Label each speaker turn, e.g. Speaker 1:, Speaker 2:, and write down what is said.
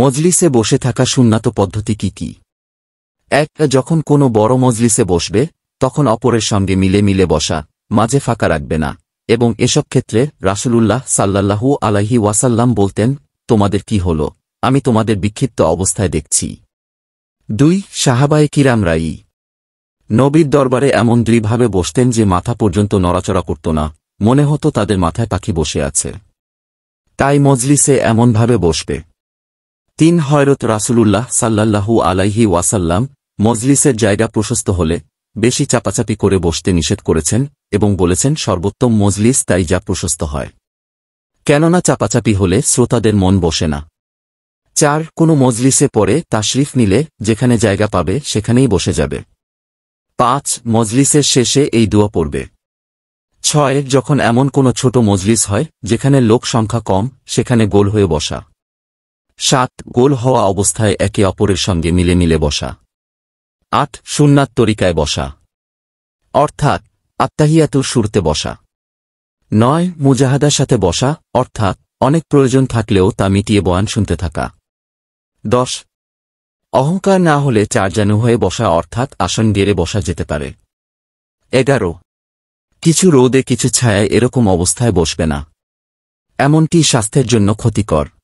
Speaker 1: মজলিসে বসে থাকা সুন্নাত পদ্ধতি কি কি এক যখন কোনো বড় মজলিসে বসবে তখন অপরের সঙ্গে মিলে মিলে বসা মাঝে ফাঁকা রাখবে না এবং এসব ক্ষেত্রে রাসুলুল্লাহ সাল্লাল্লাহু আলাহি ওয়াসাল্লাম বলতেন তোমাদের কি হল আমি তোমাদের বিক্ষিপ্ত অবস্থায় দেখছি দুই সাহাবায় রাই নবীর দরবারে এমন দৃঢ়ভাবে বসতেন যে মাথা পর্যন্ত নড়াচড়া করত না মনে হতো তাদের মাথায় পাখি বসে আছে তাই মজলিসে এমনভাবে বসবে তিন হয়রত রাসুলুল্লাহ সাল্লাল্লাহু আলাইহি ওয়াসাল্লাম মজলিসের জায়গা প্রশস্ত হলে বেশি চাপাচাপি করে বসতে নিষেধ করেছেন এবং বলেছেন সর্বোত্তম মজলিস তাই যা প্রশস্ত হয় কেননা চাপাচাপি হলে শ্রোতাদের মন বসে না চার কোনো মজলিসে পরে তাশরিফ নিলে যেখানে জায়গা পাবে সেখানেই বসে যাবে পাঁচ মজলিসের শেষে এই দোয়া পড়বে ছয় যখন এমন কোনো ছোট মজলিস হয় যেখানে লোক সংখ্যা কম সেখানে গোল হয়ে বসা সাত গোল হওয়া অবস্থায় একে অপরের সঙ্গে মিলে মিলে বসা আট সুন্নাত তরিকায় বসা অর্থাৎ আত্মাহিয়াতুর সুরতে বসা নয় মুজাহাদার সাথে বসা অর্থাৎ অনেক প্রয়োজন থাকলেও তা মিটিয়ে বয়ান শুনতে থাকা দশ অহংকার না হলে চারজানু হয়ে বসা অর্থাৎ আসন গেড়ে বসা যেতে পারে এগারো কিছু রোদে কিছু ছায়ায় এরকম অবস্থায় বসবে না এমনটি স্বাস্থ্যের জন্য ক্ষতিকর